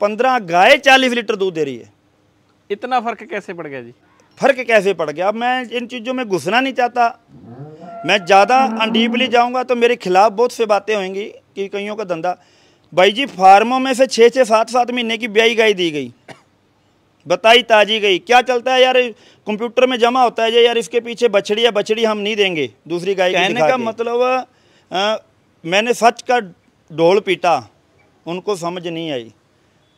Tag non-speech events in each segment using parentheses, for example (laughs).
पंद्रह गाय चालीस लीटर दूध दे रही है इतना फ़र्क कैसे पड़ गया जी फ़र्क कैसे पड़ गया अब मैं इन चीज़ों में घुसना नहीं चाहता मैं ज़्यादा अनडीपली जाऊँगा तो मेरे खिलाफ़ बहुत से बातें होंगी कि कईयों का धंधा भाई जी फार्मों में से छः छः सात सात महीने की ब्याई गाय दी गई बताई ताजी गई क्या चलता है यार कंप्यूटर में जमा होता है यार इसके पीछे बछड़ी या बछड़ी हम नहीं देंगे दूसरी गाय कहने का मतलब आ, मैंने सच का ढोल पीटा उनको समझ नहीं आई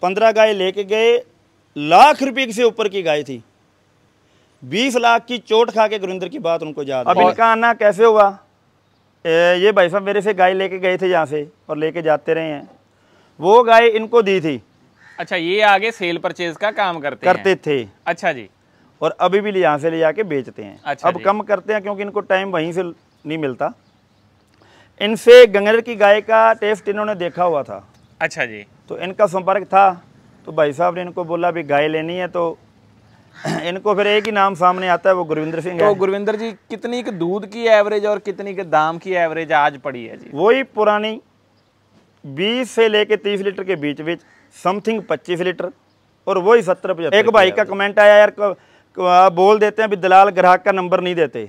पंद्रह गाय लेके गए लाख रुपए से ऊपर की गाय थी बीस लाख की चोट खा के गुरिंदर की बात उनको याद अब इनका आना कैसे हुआ ए, ये भाई साहब मेरे से गाय लेके गए थे यहाँ से और लेके जाते रहे हैं वो गाय इनको दी थी अच्छा ये आगे सेल परचेज का काम करते करते थे अच्छा जी और अभी भी यहाँ से ले जाके बेचते हैं अच्छा अब कम करते हैं क्योंकि इनको टाइम वहीं से नहीं मिलता इनसे गंगर की गाय का टेस्ट इन्होंने देखा हुआ था अच्छा जी तो इनका संपर्क था तो भाई साहब ने इनको बोला भी गाय लेनी है तो (clears throat) इनको फिर एक ही नाम सामने आता है वो गुरविंदर सिंह तो गुरविंदर जी कितनी के दूध की एवरेज और कितनी के दाम की एवरेज आज पड़ी है जी वही पुरानी बीस से लेके तीस लीटर के बीच बीच समथिंग पच्चीस लीटर और वही सत्तर एक भाई का कमेंट आया यार बोल देते हैं भी दलाल ग्राहक का नंबर नहीं देते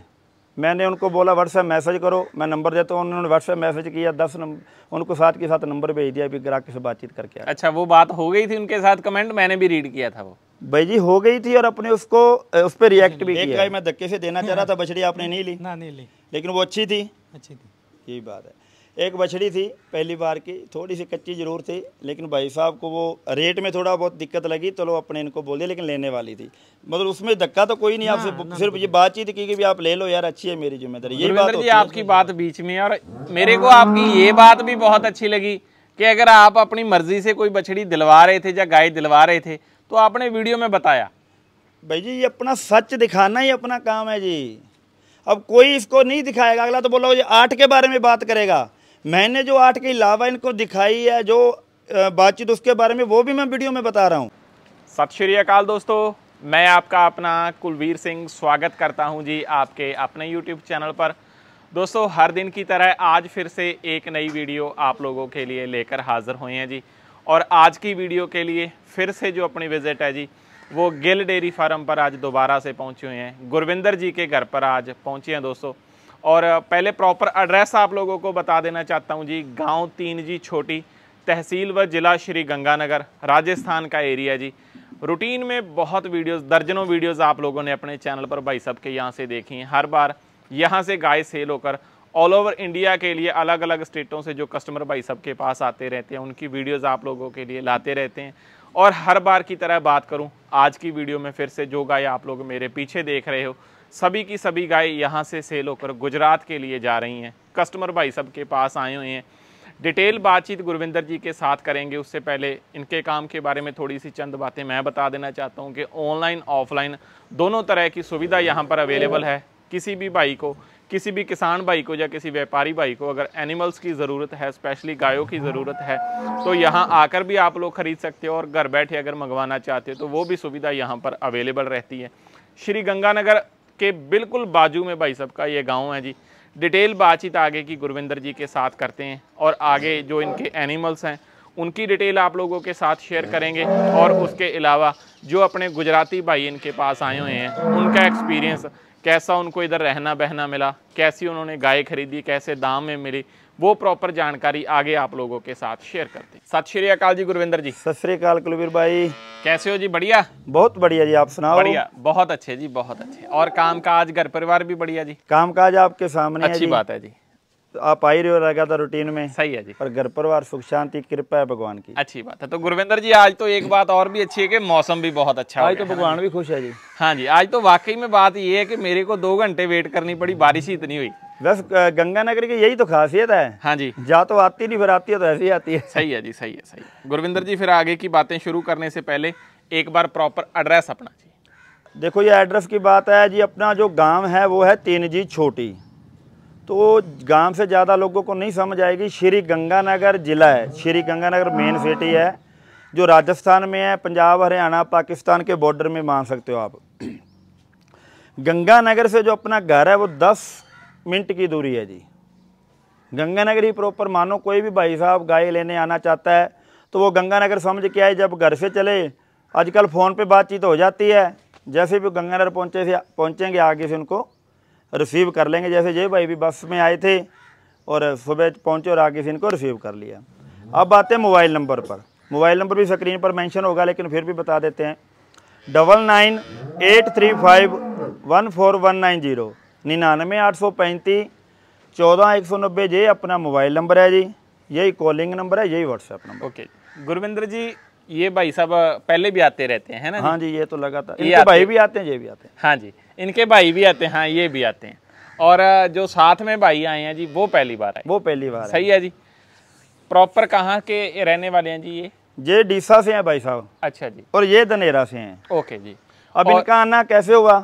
मैंने उनको बोला व्हाट्सएप मैसेज करो मैं नंबर देता हूँ उन्होंने व्हाट्सएप मैसेज किया दस नंबर उनको साथ के साथ नंबर भेज दिया अभी ग्राहक से बातचीत करके अच्छा वो बात हो गई थी उनके साथ कमेंट मैंने भी रीड किया था वो भाई जी हो गई थी और अपने उसको उस पर रिएक्ट भी किया मैं धक्के से देना चाह रहा था बछड़ी आपने नहीं ली (laughs) ना नहीं ली लेकिन वो अच्छी थी अच्छी थी यही बात है एक बछड़ी थी पहली बार की थोड़ी सी कच्ची ज़रूर थी लेकिन भाई साहब को वो रेट में थोड़ा बहुत दिक्कत लगी तो अपने इनको बोल दिया लेकिन लेने वाली थी मतलब उसमें धक्का तो कोई नहीं आपसे सिर्फ ये बातचीत की कि आप ले लो यार अच्छी है मेरी जिम्मेदारी यही बात जी आपकी बात बीच में और मेरे को आपकी ये बात भी बहुत अच्छी लगी कि अगर आप अपनी मर्जी से कोई बछड़ी दिलवा रहे थे या गाय दिलवा रहे थे तो आपने वीडियो में बताया भाई जी ये अपना सच दिखाना ही अपना काम है जी अब कोई इसको नहीं दिखाएगा अगला तो बोला आठ के बारे में बात करेगा मैंने जो आठ की लावा इनको दिखाई है जो बातचीत उसके बारे में वो भी मैं वीडियो में बता रहा हूँ सत श्री अकाल दोस्तों मैं आपका अपना कुलवीर सिंह स्वागत करता हूँ जी आपके अपने YouTube चैनल पर दोस्तों हर दिन की तरह आज फिर से एक नई वीडियो आप लोगों के लिए लेकर हाज़िर हुए हैं जी और आज की वीडियो के लिए फिर से जो अपनी विज़िट है जी वो गिल डेयरी फार्म पर आज दोबारा से पहुंचे हुए हैं गुरविंदर जी के घर पर आज पहुंचे हैं दोस्तों और पहले प्रॉपर एड्रेस आप लोगों को बता देना चाहता हूँ जी गांव तीन जी छोटी तहसील व ज़िला श्री गंगानगर राजस्थान का एरिया जी रूटीन में बहुत वीडियोस दर्जनों वीडियोस आप लोगों ने अपने चैनल पर भाई सब के यहाँ से देखी हैं हर बार यहाँ से गाय सेल होकर ऑल ओवर इंडिया के लिए अलग अलग स्टेटों से जो कस्टमर भाई सब के पास आते रहते हैं उनकी वीडियोस आप लोगों के लिए लाते रहते हैं और हर बार की तरह बात करूँ आज की वीडियो में फिर से जो गाय आप लोग मेरे पीछे देख रहे हो सभी की सभी गाय यहाँ से सेल होकर गुजरात के लिए जा रही हैं कस्टमर भाई सब के पास आए हुए हैं डिटेल बातचीत गुरविंदर जी के साथ करेंगे उससे पहले इनके काम के बारे में थोड़ी सी चंद बातें मैं बता देना चाहता हूँ कि ऑनलाइन ऑफलाइन दोनों तरह की सुविधा यहाँ पर अवेलेबल है किसी भी भाई को किसी भी किसान भाई को या किसी व्यापारी भाई को अगर एनिमल्स की ज़रूरत है स्पेशली गायों की ज़रूरत है तो यहाँ आकर भी आप लोग ख़रीद सकते हो और घर बैठे अगर मंगवाना चाहते हो तो वो भी सुविधा यहाँ पर अवेलेबल रहती है श्री गंगानगर के बिल्कुल बाजू में भाई साहब का ये गाँव है जी डिटेल बातचीत आगे की गुरविंदर जी के साथ करते हैं और आगे जो इनके एनिमल्स हैं उनकी डिटेल आप लोगों के साथ शेयर करेंगे और उसके अलावा जो अपने गुजराती भाई इनके पास आए हुए हैं उनका एक्सपीरियंस कैसा उनको इधर रहना बहना मिला कैसी उन्होंने गाय खरीदी कैसे दाम में मिली वो प्रॉपर जानकारी आगे आप लोगों के साथ शेयर करते हैं सत श्री अकाल जी गुरविंदर जी सत श्री अकाल कुलवीर भाई कैसे हो जी बढ़िया बहुत बढ़िया जी आप सुनाओ बढ़िया बहुत अच्छे जी बहुत अच्छे और काम काज घर परिवार भी बढ़िया जी काम काज आपके सामने अच्छी बात है जी तो आप आ ही रहे हो लगातार रूटीन में सही है जी और घर परिवार सुख शांति कृपा है भगवान की अच्छी बात है तो गुरविंदर जी आज तो एक बात और भी अच्छी है कि मौसम भी बहुत अच्छा आज तो भगवान भी खुश है जी हाँ जी आज तो वाकई में बात ये है कि मेरे को दो घंटे वेट करनी पड़ी बारिश ही इतनी हुई बस गंगानगर की यही तो खासियत है हाँ जी जा तो आती नहीं फिर आती है तो ऐसे ही आती है सही है जी सही है सही है गुरविंदर जी फिर आगे की बातें शुरू करने से पहले एक बार प्रॉपर एड्रेस अपना जी देखो ये एड्रेस की बात है जी अपना जो गाँव है वो है जी छोटी तो गांव से ज़्यादा लोगों को नहीं समझ आएगी श्री गंगानगर जिला है श्री गंगानगर मेन सिटी है जो राजस्थान में है पंजाब हरियाणा पाकिस्तान के बॉर्डर में मान सकते हो आप गंगानगर से जो अपना घर है वो दस मिनट की दूरी है जी गंगानगर ही प्रॉपर मानो कोई भी भाई साहब गाय लेने आना चाहता है तो वो गंगानगर समझ के आए जब घर से चले आजकल फ़ोन पे बातचीत हो जाती है जैसे भी गंगानगर पहुँचे से पहुँचेंगे आगे से उनको रिसीव कर लेंगे जैसे जय भाई भी बस में आए थे और सुबह पहुँचे और आगे से इनको रिसीव कर लिया अब आते हैं मोबाइल नंबर पर मोबाइल नंबर भी स्क्रीन पर मेंशन होगा लेकिन फिर भी बता देते हैं double nine eight three five one four one nine zero निन्यानवे आठ सौ पैंतीस चौदह एक सौ नब्बे ये अपना मोबाइल नंबर है जी यही कॉलिंग नंबर है यही WhatsApp number okay Gurvinder ji ये भाई साहब पहले भी आते रहते हैं ना हाँ जी ये तो लगातार ये भाई भी आते हैं ये भी आते हैं हाँ जी इनके भाई भी आते हैं हाँ ये भी आते हैं और जो साथ में भाई आए हैं जी वो पहली बार है वो पहली बार सही है जी प्रॉपर कहाँ के रहने वाले हैं जी ये ये डीसा से हैं भाई साहब अच्छा जी और ये दनेरा से हैं ओके जी अब और... इनका आना कैसे हुआ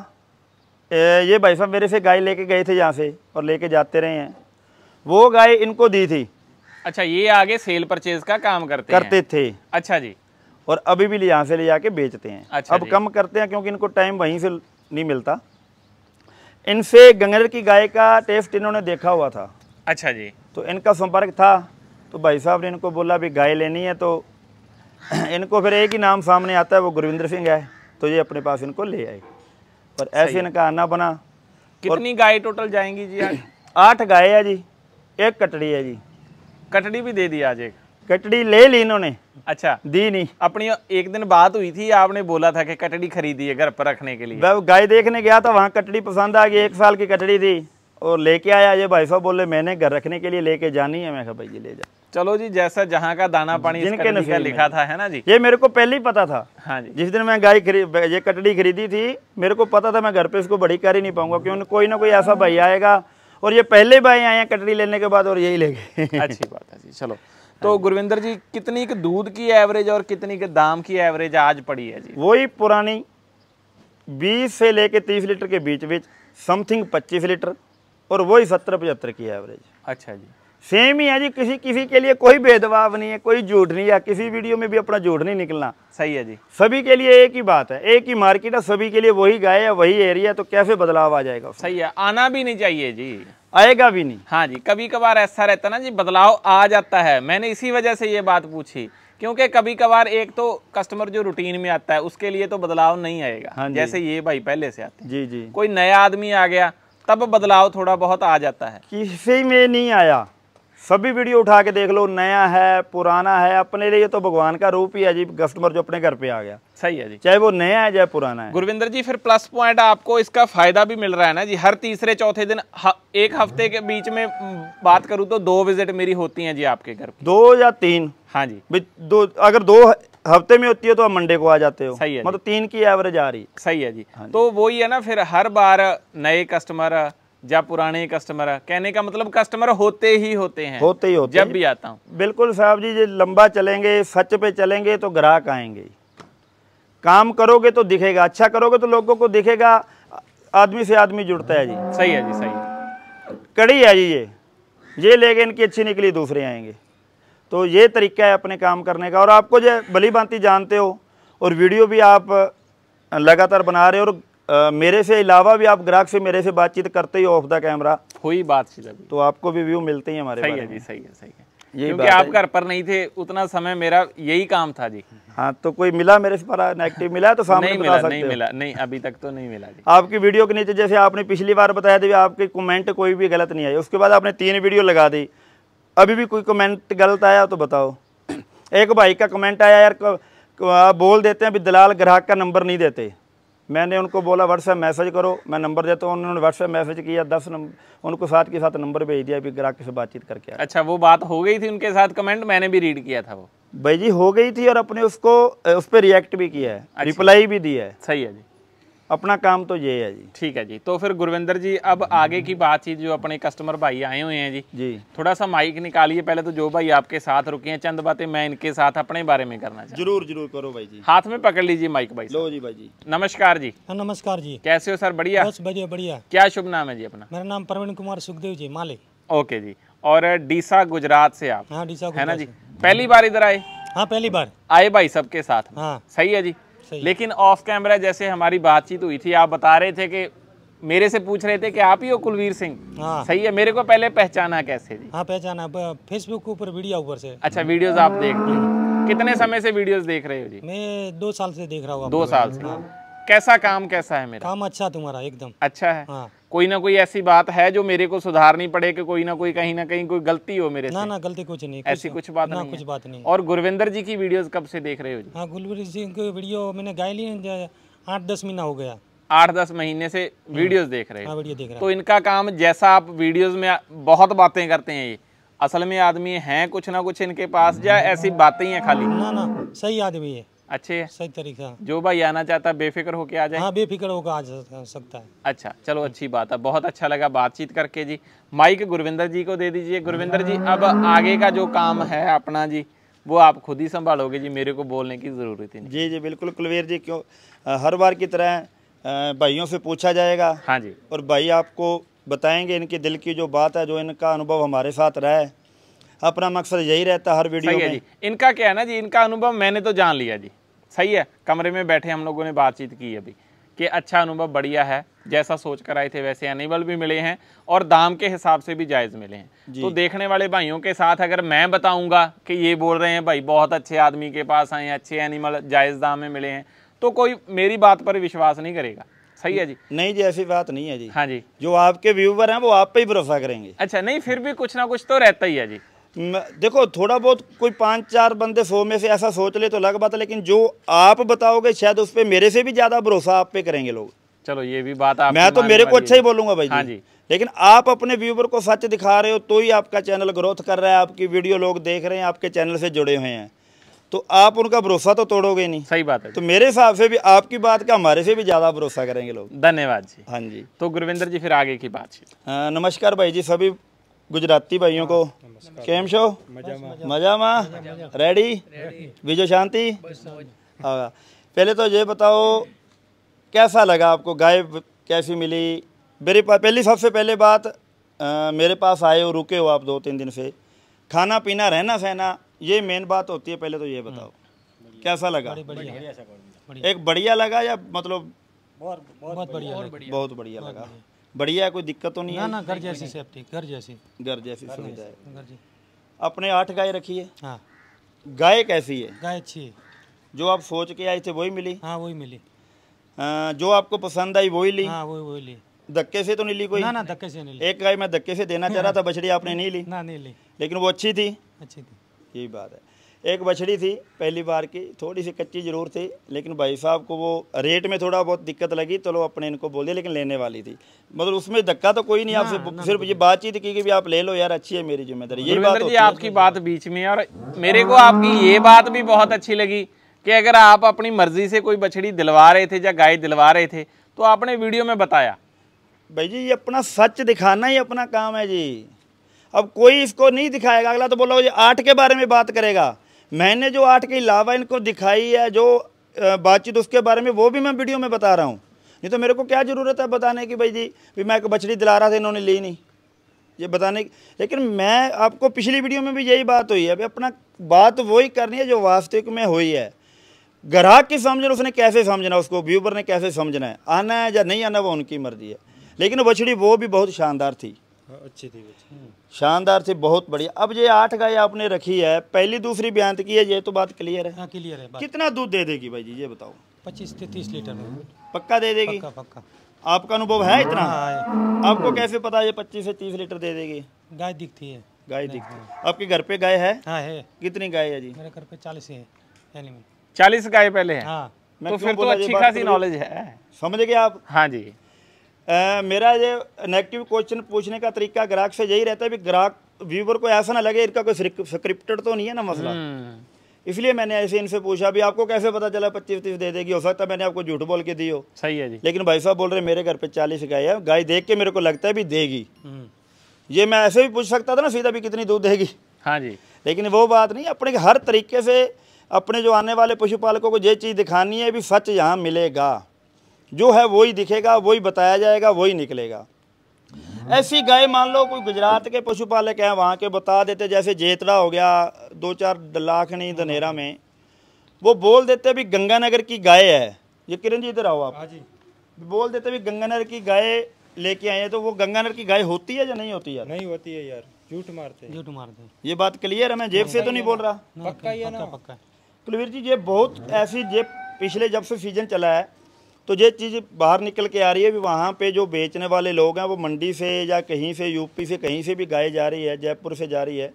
ए, ये भाई साहब मेरे से गाय लेके गए थे यहाँ से और लेके जाते रहे हैं वो गाय इनको दी थी अच्छा ये आगे सेल परचेज का काम करते करते थे अच्छा जी और अभी भी यहाँ से ले जाके बेचते हैं अच्छा अब कम करते हैं क्योंकि इनको टाइम वहीं से नहीं मिलता इनसे गंगर की गाय का टेस्ट इन्होंने देखा हुआ था अच्छा जी तो इनका संपर्क था तो भाई साहब ने इनको बोला भी गाय लेनी है तो (clears throat) इनको फिर एक ही नाम सामने आता है वो गुरविंदर सिंह है तो ये अपने पास इनको ले आए पर ऐसे इनका आना बना कितनी गाय टोटल जाएंगी जी (clears throat) आठ गाय है जी एक कटड़ी है जी कटड़ी भी दे दी आज एक कटड़ी ले ली इन्होंने अच्छा दी नहीं अपनी एक दिन बात हुई थी आपने बोला था कि कटड़ी खरीदी है घर पर रखने के लिए वह गाय देखने गया था वहाँ कटड़ी पसंद आ गई एक साल की कटड़ी थी और लेके आया ये भाई साहब बोले मैंने घर रखने के लिए लेके जानी है मैं भाई जी ले जा चलो जी जैसा जहाँ का दाना पानी जिनके नुस्खा लिखा था है ना जी ये मेरे को पहले ही पता था हाँ जी जिस दिन मैं गाय खरीद ये कटड़ी खरीदी थी मेरे को पता था मैं घर पे इसको बड़ी कर ही नहीं पाऊंगा क्योंकि कोई ना कोई ऐसा भाई आएगा और ये पहले भाई आए हैं कटड़ी लेने के बाद और यही ले गए अच्छी बात है जी चलो तो गुरविंदर जी कितनी के दूध की एवरेज और कितनी के दाम की एवरेज आज पड़ी है जी वही पुरानी 20 से लेके 30 लीटर के बीच बीच समथिंग 25 लीटर और वही सत्तर पचहत्तर की एवरेज अच्छा जी सेम ही है जी किसी किसी के लिए कोई भेदभाव नहीं है कोई झूठ नहीं है किसी वीडियो में भी अपना झूठ नहीं निकलना सही है जी सभी के लिए एक ही बात है एक ही मार्केट है सभी के लिए वही गाय है वही एरिया तो कैसे बदलाव आ जाएगा सही है आना भी नहीं चाहिए जी आएगा भी नहीं हाँ जी कभी कभार ऐसा रहता ना जी बदलाव आ जाता है मैंने इसी वजह से ये बात पूछी क्योंकि कभी कभार एक तो कस्टमर जो रूटीन में आता है उसके लिए तो बदलाव नहीं आएगा हाँ जैसे ये भाई पहले से आते जी जी कोई नया आदमी आ गया तब बदलाव थोड़ा बहुत आ जाता है किसी में नहीं आया सभी वीडियो उठा के देख लो नया है पुराना है अपने लिए तो भगवान का रूप ही है जी कस्टमर जो अपने घर पे आ गया सही है जी चाहे वो नया है चाहे पुराना है गुरविंदर जी फिर प्लस पॉइंट आपको इसका फायदा भी मिल रहा है ना जी हर तीसरे चौथे दिन ह, एक हफ्ते के बीच में बात करूँ तो दो विजिट मेरी होती है जी आपके घर दो या तीन हाँ जी दो अगर दो हफ्ते में होती है तो आप मंडे को आ जाते हो सही है मतलब तीन की एवरेज आ रही सही है हाँ जी तो वही है ना फिर हर बार नए कस्टमर या पुराने कस्टमर है कहने का मतलब कस्टमर होते ही होते हैं होते ही होते जब भी आता हूँ बिल्कुल साहब जी जी लंबा चलेंगे सच पे चलेंगे तो ग्राहक आएंगे काम करोगे तो दिखेगा अच्छा करोगे तो लोगों को दिखेगा आदमी से आदमी जुड़ता है जी सही है जी सही कड़ी है जी ये ये लेके इनकी अच्छी निकली दूसरे आएंगे तो ये तरीका है अपने काम करने का और आपको जो बली भांति जानते हो और वीडियो भी आप लगातार बना रहे हो और मेरे से अलावा भी आप ग्राहक से मेरे से बातचीत करते ही ऑफ द कैमरा हुई बातचीत तो आपको भी व्यू मिलते ही हमारे सही है जी सही है सही है यही क्योंकि आप घर पर नहीं थे उतना समय मेरा यही काम था जी हाँ तो कोई मिला मेरे पर नेगेटिव मिला तो सामने नहीं मिला नहीं मिला नहीं अभी तक तो नहीं मिला जी आपकी वीडियो के नीचे जैसे आपने पिछली बार बताया था आपके कमेंट कोई भी गलत नहीं आई उसके बाद आपने तीन वीडियो लगा दी अभी भी कोई कमेंट गलत आया तो बताओ एक भाई का कमेंट आया यार बोल देते हैं अभी दलाल ग्राहक का नंबर नहीं देते मैंने उनको बोला व्हाट्सएप मैसेज करो मैं नंबर देता हूँ उन्होंने व्हाट्सएप मैसेज किया दस नंबर उनको साथ के साथ नंबर भेज दिया अभी ग्राहक से बातचीत करके अच्छा वो बात हो गई थी उनके साथ कमेंट मैंने भी रीड किया था वो भाई जी हो गई थी और अपने उसको उस पर रिएक्ट भी किया है अच्छा। रिप्लाई भी दिया है सही है जी अपना काम तो ये है जी ठीक है जी तो फिर गुरविंदर जी अब आगे की बातचीत जो अपने कस्टमर भाई आए हुए हैं जी जी थोड़ा सा माइक निकालिए पहले तो जो भाई आपके साथ रुके हैं चंद बातें मैं इनके साथ अपने बारे में करना जरूर जरूर करो भाई जी हाथ में पकड़ लीजिए माइक भाई लो जी भाई जी नमस्कार जी हाँ नमस्कार जी कैसे हो सर बढ़िया बढ़िया बढ़िया क्या शुभ नाम है जी अपना मेरा नाम प्रवीण कुमार सुखदेव जी मालिक ओके जी और डीसा गुजरात से आप हाँ, है ना जी पहली बार इधर आए हाँ पहली बार आए भाई सबके साथ हाँ सही है जी लेकिन ऑफ कैमरा जैसे हमारी बातचीत हुई थी आप बता रहे थे कि मेरे से पूछ रहे थे कि आप ही हो कुलवीर सिंह हाँ। सही है मेरे को पहले पहचाना कैसे जी हाँ पहचाना फेसबुक के ऊपर वीडियो ऊपर से अच्छा वीडियोस आप देखते हैं कितने समय से वीडियोस देख रहे हो जी मैं दो साल से देख रहा हूँ दो साल से हाँ। कैसा काम कैसा है मेरा काम अच्छा तुम्हारा एकदम अच्छा है हाँ। कोई ना कोई ऐसी बात है जो मेरे को सुधारनी पड़े कि कोई ना कोई कहीं ना कहीं कोई गलती हो मेरे ना से ना गलती कुछ नहीं ऐसी कुछ बात ना नहीं कुछ बात नहीं और गुरविंदर जी की वीडियोस कब से देख रहे हो जी हाँ गुरविंदर जी की वीडियो मैंने गाय ली आठ दस महीना हो गया आठ दस महीने से हाँ। वीडियोस देख रहे हाँ, तो इनका काम जैसा आप वीडियोस में बहुत बातें करते हैं ये असल में आदमी हैं कुछ ना कुछ इनके पास या ऐसी बातें ही हैं खाली ना ना सही आदमी है अच्छे सही तरीका जो भाई आना चाहता है बेफिक्र होकर आ जाए हाँ बेफिक्र होकर आ सकता है अच्छा चलो अच्छी बात है बहुत अच्छा लगा बातचीत करके जी माइक गुरविंदर जी को दे दीजिए गुरविंदर जी अब आगे का जो काम है अपना जी वो आप खुद ही संभालोगे जी मेरे को बोलने की ज़रूरत है जी जी बिल्कुल कुलवीर जी क्यों हर बार की तरह भाइयों से पूछा जाएगा हाँ जी और भाई आपको बताएंगे इनके दिल की जो बात है जो इनका अनुभव हमारे साथ रहा है अपना मकसद यही रहता हर वीडियो में जी इनका क्या है ना जी इनका अनुभव मैंने तो जान लिया जी सही है कमरे में बैठे हम लोगों ने बातचीत की अभी कि अच्छा अनुभव बढ़िया है जैसा सोच कर आए थे वैसे एनिमल भी मिले हैं और दाम के हिसाब से भी जायज़ मिले हैं तो देखने वाले भाइयों के साथ अगर मैं बताऊंगा कि ये बोल रहे हैं भाई बहुत अच्छे आदमी के पास आए अच्छे एनिमल जायज़ दाम में मिले हैं तो कोई मेरी बात पर विश्वास नहीं करेगा सही है जी नहीं जी ऐसी बात नहीं है जी हाँ जी जो आपके व्यूवर हैं वो आप पे ही भरोसा करेंगे अच्छा नहीं फिर भी कुछ ना कुछ तो रहता ही है जी देखो थोड़ा बहुत कोई पाँच चार बंदे सौ में से ऐसा सोच ले तो अलग बात है लेकिन जो आप बताओगे शायद उस पर मेरे से भी ज़्यादा भरोसा आप पे करेंगे लोग चलो ये भी बात आप मैं तो मेरे को अच्छा ही बोलूंगा भाई हाँ जी लेकिन आप अपने व्यूवर को सच दिखा रहे हो तो ही आपका चैनल ग्रोथ कर रहा है आपकी वीडियो लोग देख रहे हैं आपके चैनल से जुड़े हुए हैं तो आप उनका भरोसा तो तोड़ोगे नहीं सही बात है तो मेरे हिसाब से भी आपकी बात का हमारे से भी ज़्यादा भरोसा करेंगे लोग धन्यवाद जी हाँ जी तो गुरविंदर जी फिर आगे की बात हाँ, नमस्कार भाई जी सभी गुजराती भाइयों को કેમ છો મજામાં રેડી બીજો શાંતિ हाँ पहले तो ये बताओ कैसा लगा आपको गाय कैसी मिली मेरे पास पहली सबसे पहले बात आ, मेरे पास आए हो रुके हो आप दो तीन दिन से खाना पीना रहना सहना ये मेन बात होती है पहले तो ये बताओ कैसा लगा बड़ी बड़ी एक बढ़िया लगा या मतलब बहुत बढ़िया बहुत बढ़िया लगा बढ़िया कोई दिक्कत तो नहीं है ना घर जैसी सेफ्टी घर जैसी घर जैसी सुविधा अपने आठ गाय रखी है हाँ। गाय कैसी है गाय अच्छी है जो आप सोच के आए थे वही मिली हाँ वही मिली आ, जो आपको पसंद आई वही ली हाँ वही वही ली धक्के से तो नहीं ली कोई ना ना धक्के से नहीं ली एक गाय मैं धक्के से देना चाह रहा था बछड़ी आपने नहीं ली ना नहीं ली लेकिन वो अच्छी थी अच्छी थी यही बात है एक बछड़ी थी पहली बार की थोड़ी सी कच्ची ज़रूर थी लेकिन भाई साहब को वो रेट में थोड़ा बहुत दिक्कत लगी तो अपने इनको बोल दिया लेकिन लेने वाली थी मतलब उसमें धक्का तो कोई नहीं आपसे सिर्फ ये बातचीत की कि आप ले लो यार अच्छी है मेरी जिम्मेदारी यही बात जी आपकी बात बीच में और मेरे को आपकी ये बात भी बहुत अच्छी लगी कि अगर आप अपनी मर्जी से कोई बछड़ी दिलवा रहे थे या गाय दिलवा रहे थे तो आपने वीडियो में बताया भाई जी ये अपना सच दिखाना ही अपना काम है जी अब कोई इसको नहीं दिखाएगा अगला तो बोला आठ के बारे में बात करेगा मैंने जो आठ की लावा इनको दिखाई है जो बातचीत उसके बारे में वो भी मैं वीडियो में बता रहा हूँ नहीं तो मेरे को क्या ज़रूरत है बताने की भाई जी भी मैं एक बछड़ी दिला रहा था इन्होंने ली नहीं ये बताने की लेकिन मैं आपको पिछली वीडियो में भी यही बात हुई है अभी अपना बात वही करनी है जो वास्तविक में हुई है ग्राहक की समझना उसने कैसे समझना उसको व्यूबर ने कैसे समझना है आना है या नहीं आना वो उनकी मर्जी है लेकिन बछड़ी वो भी बहुत शानदार थी हाँ, अच्छी थी शानदार थी बहुत बढ़िया अब ये आठ गाय आपने रखी है पहली दूसरी बयांत की है ये तो बात क्लियर है हाँ क्लियर है कितना दूध दे देगी भाई जी ये बताओ पच्चीस से तीस लीटर पक्का दे देगी पक्का पक्का आपका अनुभव है इतना हाँ, हाँ, आपको कैसे पता ये पच्चीस से तीस लीटर दे देगी गाय दिखती है गाय दिखती है आपके घर पे गाय है हाँ है कितनी गाय है जी मेरे घर पे चालीस है चालीस गाय पहले है हाँ तो फिर तो अच्छी खासी नॉलेज है समझ गए आप हाँ जी मेरा ये नेगेटिव क्वेश्चन पूछने का तरीका ग्राहक से यही रहता है कि ग्राहक व्यूवर को ऐसा ना लगे इनका कोई स्क्रिप्टेड तो नहीं है ना मसला हम्म। इसलिए मैंने ऐसे इनसे पूछा भी आपको कैसे पता चला पच्चीस तीस दे देगी हो सकता है मैंने आपको झूठ बोल के दी हो सही है जी लेकिन भाई साहब बोल रहे मेरे घर पे चालीस गाय है गाय देख के मेरे को लगता है भी देगी हम्म। ये मैं ऐसे भी पूछ सकता था ना सीधा भी कितनी दूध देगी हाँ जी लेकिन वो बात नहीं अपने हर तरीके से अपने जो आने वाले पशुपालकों को ये चीज़ दिखानी है भी सच यहाँ मिलेगा जो है वही दिखेगा वही बताया जाएगा वही निकलेगा ऐसी गाय मान लो कोई गुजरात के पशुपालक हैं वहाँ के बता देते जैसे जेतड़ा हो गया दो चार लाखनी दनेरा में वो बोल देते भी गंगानगर की गाय है ये किरण जी इधर आओ आप हाँ बोल देते भी गंगानगर की गाय लेके आए तो वो गंगानगर की गाय होती है या नहीं होती है नहीं होती है यार झूठ मारते झूठ मारते ये बात क्लियर है मैं जेब से तो नहीं बोल रहा पक्का ही है ना पक्का कुलवीर जी ये बहुत ऐसी जेब पिछले जब से सीजन चला है तो ये चीज़ बाहर निकल के आ रही है भी वहाँ पे जो बेचने वाले लोग हैं वो मंडी से या कहीं से यूपी से कहीं से भी गाय जा रही है जयपुर से जा रही है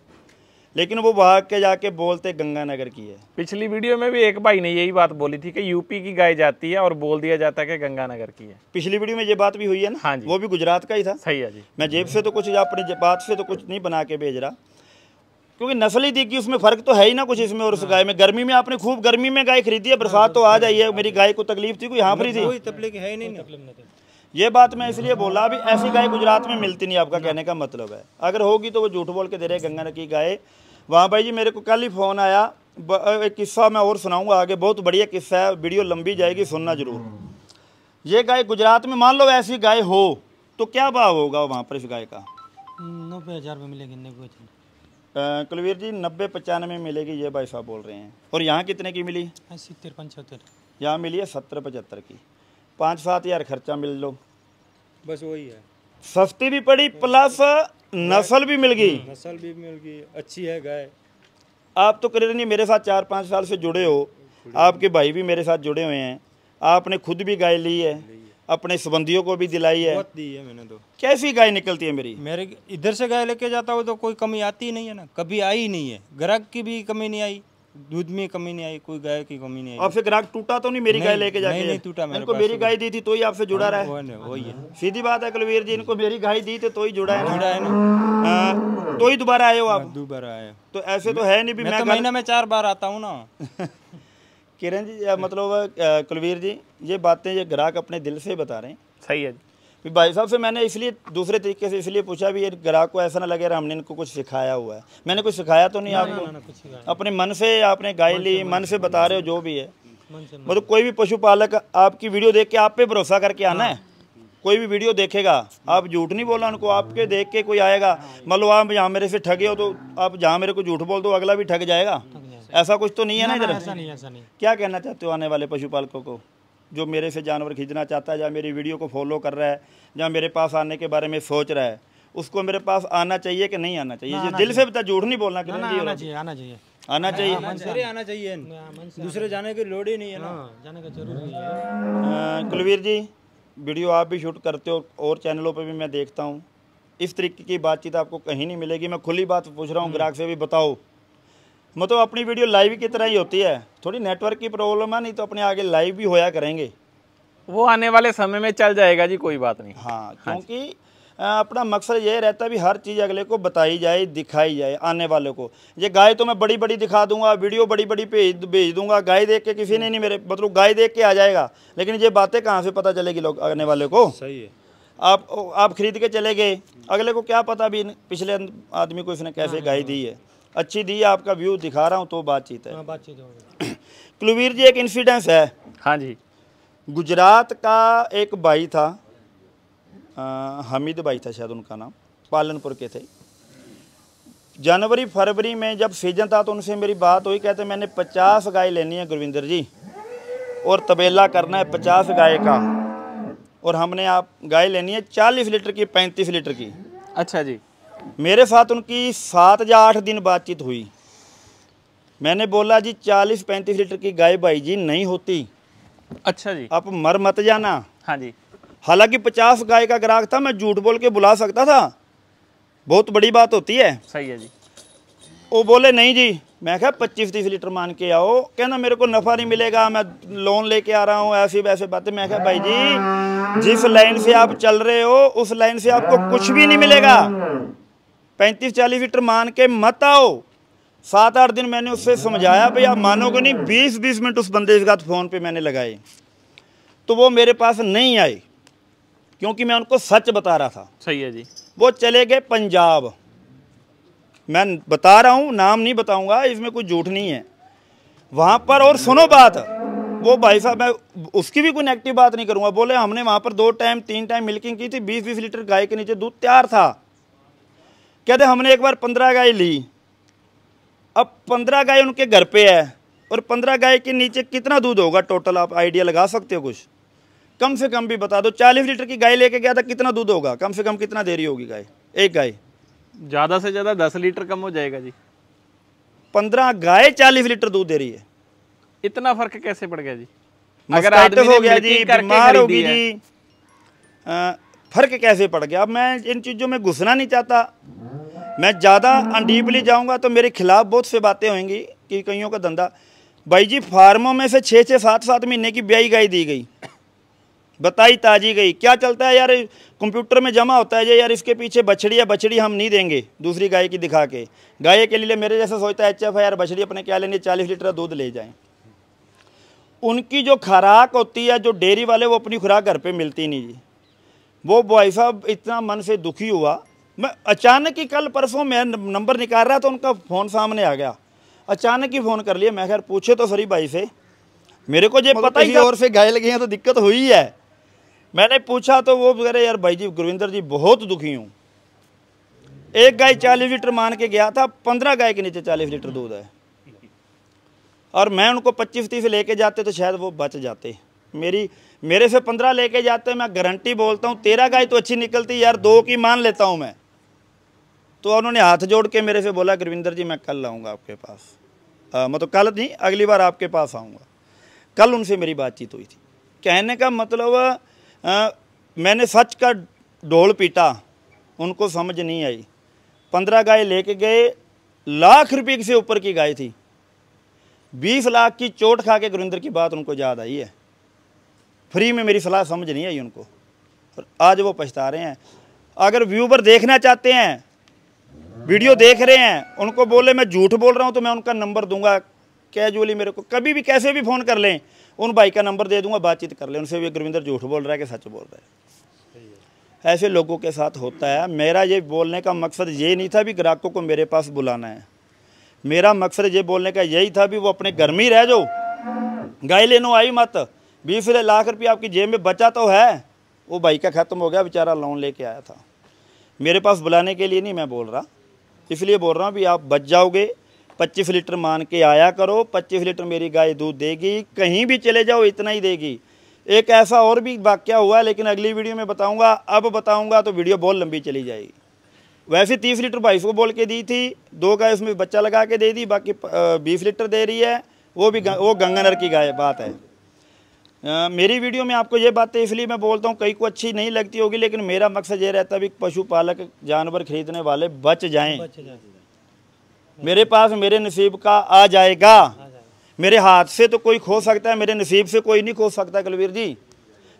लेकिन वो भाग के जाके बोलते गंगानगर की है पिछली वीडियो में भी एक भाई ने यही बात बोली थी कि यूपी की गाय जाती है और बोल दिया जाता है कि गंगानगर की है पिछली वीडियो में ये बात भी हुई है ना हाँ जी वो भी गुजरात का ही था सही है जी मैं जेब से तो कुछ या अपनी बात से तो कुछ नहीं बना के भेज रहा क्योंकि नस्ल ही देखी उसमें फ़र्क तो है ही ना कुछ इसमें और उस गाय में गर्मी में आपने खूब गर्मी में गाय खरीदी है बरसात तो आ जाइए मेरी गाय को तकलीफ थी कोई यहाँ पर ही थी है नहीं ये बात मैं इसलिए बोला अभी ऐसी गाय गुजरात में मिलती नहीं आपका कहने का मतलब है अगर होगी तो वो झूठ बोल के दे रहे गंगा की गाय वहाँ भाई जी मेरे को कल ही फ़ोन आया एक किस्सा मैं और सुनाऊंगा आगे बहुत बढ़िया किस्सा है वीडियो लंबी जाएगी सुनना जरूर ये गाय गुजरात में मान लो ऐसी गाय हो तो क्या भाव होगा वहाँ पर इस गाय का नब्बे हज़ार रुपये मिलेगी कुलवीर जी नब्बे पचानवे मिलेगी ये भाई साहब बोल रहे हैं और यहाँ कितने की मिली हाँ, तिरपन पंचहत्तर यहाँ मिली है सत्तर पचहत्तर की पाँच सात हज़ार खर्चा मिल लो बस वही है सस्ती भी पड़ी प्लस नस्ल भी मिल गई नस्ल भी मिल गई अच्छी है गाय आप तो करीर नहीं मेरे साथ चार पाँच साल से जुड़े हो आपके भाई भी मेरे साथ जुड़े हुए हैं आपने खुद भी गाय ली है अपने संबंधियों को भी दिलाई है बहुत दी है मैंने तो कैसी गाय निकलती है मेरी मेरे इधर से गाय लेके जाता हूँ तो कोई कमी आती ही नहीं है ना कभी आई ही नहीं है ग्राहक की भी कमी नहीं आई दूध में कमी नहीं आई कोई गाय की कमी नहीं आई आपसे ग्राहक टूटा तो नहीं मेरी गाय लेके जाके नहीं, टूटा इनको मेरी तो गाय दी थी तो ही आपसे जुड़ा हाँ, रहा है वही है सीधी बात है कलवीर जी इनको मेरी गाय दी थी तो ही जुड़ा है जुड़ा है ना हाँ, तो ही दोबारा आए हो आप हाँ, दोबारा आए तो ऐसे तो है नहीं भी मैं तो महीना में चार बार आता हूँ ना (laughs) किरण जी मतलब कुलवीर जी ये बातें ये ग्राहक अपने दिल से बता रहे हैं सही है जी भाई साहब से मैंने इसलिए दूसरे तरीके से इसलिए पूछा भी ये ग्राहक को ऐसा ना लगे हमने इनको कुछ सिखाया हुआ है मैंने कुछ सिखाया तो नहीं, आपको अपने मन से आपने गाय ली मन से बता रहे हो जो भी है मतलब कोई भी पशुपालक आपकी वीडियो देख के आप पे भरोसा करके आना हाँ। है कोई भी वीडियो देखेगा आप झूठ नहीं बोला उनको आपके देख के कोई आएगा मतलब आप यहाँ मेरे से ठगे हो तो आप जहाँ मेरे को झूठ बोल दो अगला भी ठग जाएगा ऐसा कुछ तो नहीं है ना इधर ऐसा नहीं ऐसा नहीं क्या कहना चाहते हो आने वाले पशुपालकों को जो मेरे से जानवर खींचना चाहता है या मेरी वीडियो को फॉलो कर रहा है या मेरे पास आने के बारे में सोच रहा है उसको मेरे पास आना चाहिए कि नहीं आना चाहिए दिल से बता झूठ नहीं बोलना आना चाहिए आना चाहिए आना चाहिए मंसरे आना चाहिए दूसरे जाने की लोड ही नहीं है ना हाँ, जाने का जरूर नहीं है कुलवीर जी वीडियो आप भी शूट करते हो और चैनलों पर भी मैं देखता हूँ इस तरीके की बातचीत आपको कहीं नहीं मिलेगी मैं खुली बात पूछ रहा हूँ हम्म। ग्राहक से भी बताओ मतलब अपनी वीडियो लाइव की तरह ही होती है थोड़ी नेटवर्क की प्रॉब्लम है नहीं तो अपने आगे लाइव भी होया करेंगे वो आने वाले समय में चल जाएगा जी कोई बात नहीं हाँ, हाँ क्योंकि हाँ अपना मकसद ये रहता है भी हर चीज़ अगले को बताई जाए दिखाई जाए आने वाले को ये गाय तो मैं बड़ी बड़ी दिखा दूंगा वीडियो बड़ी बड़ी भेज भेज दूंगा गाय देख के किसी ने नहीं मेरे मतलब गाय देख के आ जाएगा लेकिन ये बातें कहाँ से पता चलेगी लोग आने वाले को सही है आप आप खरीद के चले गए अगले को क्या पता भी पिछले आदमी को इसने कैसे हाँ, गाय हाँ, दी है अच्छी दी आपका व्यू दिखा रहा हूँ तो बातचीत है हाँ, बातचीत हो (clears throat) कुलवीर जी एक इंसिडेंस है हाँ जी गुजरात का एक भाई था आ, हमीद भाई था शायद उनका नाम पालनपुर के थे जनवरी फरवरी में जब सीजन था तो उनसे मेरी बात हुई कहते मैंने पचास गाय लेनी है गुरविंदर जी और तबेला करना है पचास गाय का और हमने आप गाय लेनी है चालीस लीटर की पैंतीस लीटर की अच्छा जी मेरे साथ उनकी सात या आठ दिन बातचीत हुई मैंने बोला जी चालीस पैंतीस लीटर की गाय भाई जी नहीं होती अच्छा जी आप मर मत जाना हाँ जी हालांकि पचास गाय का ग्राहक था मैं झूठ बोल के बुला सकता था बहुत बड़ी बात होती है सही है जी वो बोले नहीं जी मैं क्या पच्चीस तीस लीटर मान के आओ कहना मेरे को नफ़ा नहीं मिलेगा मैं लोन लेके आ रहा हूँ ऐसी वैसे बातें मैं क्या भाई जी जिस लाइन से आप चल रहे हो उस लाइन से आपको कुछ भी नहीं मिलेगा पैंतीस चालीस लीटर मान के मत आओ सात आठ दिन मैंने उससे समझाया भाई आप मानोगे नहीं बीस बीस मिनट उस बंदे के साथ फ़ोन पे मैंने लगाए तो वो मेरे पास नहीं आए क्योंकि मैं उनको सच बता रहा था सही है जी वो चले गए पंजाब मैं बता रहा हूँ नाम नहीं बताऊँगा इसमें कोई झूठ नहीं है वहाँ पर और सुनो बात वो भाई साहब मैं उसकी भी कोई नेगेटिव बात नहीं करूँगा बोले हमने वहाँ पर दो टाइम तीन टाइम मिल्किंग की थी बीस बीस लीटर गाय के नीचे दूध तैयार था कहते हमने एक बार पंद्रह गाय ली अब पंद्रह गाय उनके घर पे है और पंद्रह गाय के नीचे कितना दूध होगा टोटल आप आइडिया लगा सकते हो कुछ कम से कम भी बता दो चालीस लीटर की गाय लेके गया था कितना दूध होगा कम से कम कितना देरी होगी गाय एक गाय ज़्यादा से ज़्यादा दस लीटर कम हो जाएगा जी पंद्रह गाय चालीस लीटर दूध दे रही है इतना फर्क कैसे पड़ गया जी अगर हो गया जी बीमार होगी जी फ़र्क कैसे पड़ गया अब मैं इन चीज़ों में घुसना नहीं चाहता मैं ज़्यादा अनडीपली जाऊँगा तो मेरे खिलाफ़ बहुत से बातें होंगी कि कईयों का धंधा भाई जी फार्मों में से छः छः सात सात महीने की ब्याई गाय दी गई बताई ताजी गई क्या चलता है यार कंप्यूटर में जमा होता है यार इसके पीछे बछड़ी या बछड़ी हम नहीं देंगे दूसरी गाय की दिखा के गाय के लिए मेरे जैसा सोचता है एच एफ है यार बछड़ी अपने क्या लेंगे चालीस लीटर दूध ले जाएं उनकी जो खुराक होती है जो डेयरी वाले वो अपनी खुराक घर पे मिलती नहीं जी वो भाई साहब इतना मन से दुखी हुआ मैं अचानक ही कल परसों मैं नंबर निकाल रहा था उनका फ़ोन सामने आ गया अचानक ही फ़ोन कर लिया मैं खैर पूछे तो सरी भाई से मेरे को जब पता ही और से गाय लगी हैं तो दिक्कत हुई है मैंने पूछा तो वो कह रहे यार भाई जी गुरविंदर जी बहुत दुखी हूँ एक गाय चालीस लीटर मान के गया था पंद्रह गाय के नीचे चालीस लीटर दूध है और मैं उनको पच्चीस तीस लेके जाते तो शायद वो बच जाते मेरी मेरे से पंद्रह लेके जाते हैं मैं गारंटी बोलता हूँ तेरह गाय तो अच्छी निकलती यार दो की मान लेता हूँ मैं तो उन्होंने हाथ जोड़ के मेरे से बोला गुरविंदर जी मैं कल आऊँगा आपके पास आ, मतलब तो कल नहीं अगली बार आपके पास आऊँगा कल उनसे मेरी बातचीत हुई थी कहने का मतलब आ, मैंने सच का ढोल पीटा उनको समझ नहीं आई पंद्रह गाय लेके गए लाख रुपये से ऊपर की गाय थी बीस लाख की चोट खा के गुरिंदर की बात उनको याद आई है फ्री में मेरी सलाह समझ नहीं आई उनको और आज वो पछता रहे हैं अगर व्यूवर देखना चाहते हैं वीडियो देख रहे हैं उनको बोले मैं झूठ बोल रहा हूँ तो मैं उनका नंबर दूंगा कैजुअली मेरे को कभी भी कैसे भी फ़ोन कर लें उन भाई का नंबर दे दूंगा बातचीत कर लें उनसे भी गुरविंदर झूठ बोल रहा है कि सच बोल रहा है ऐसे लोगों के साथ होता है मेरा ये बोलने का मकसद ये नहीं था भी ग्राहकों को मेरे पास बुलाना है मेरा मकसद ये बोलने का यही था भी वो अपने घर में ही रह जाओ गाय लेनो आई मत बीस लाख रुपये आपकी जेब में बचा तो है वो भाई का ख़त्म हो गया बेचारा लोन लेके आया था मेरे पास बुलाने के लिए नहीं मैं बोल रहा इसलिए बोल रहा हूँ भी आप बच जाओगे 25 लीटर मान के आया करो 25 लीटर मेरी गाय दूध देगी कहीं भी चले जाओ इतना ही देगी एक ऐसा और भी वाक्य हुआ है लेकिन अगली वीडियो में बताऊंगा अब बताऊंगा तो वीडियो बहुत लंबी चली जाएगी वैसे तीस लीटर बाईस को बोल के दी थी दो गाय उसमें बच्चा लगा के दे दी बाकी बीस लीटर दे रही है वो भी वो गंगानर की गाय बात है मेरी वीडियो में आपको ये बातें इसलिए मैं बोलता हूँ कई को अच्छी नहीं लगती होगी लेकिन मेरा मकसद ये रहता है कि पशुपालक जानवर खरीदने वाले बच जाएं मेरे पास मेरे नसीब का आ जाएगा मेरे हाथ से तो कोई खो सकता है मेरे नसीब से कोई नहीं खो सकता कलवीर जी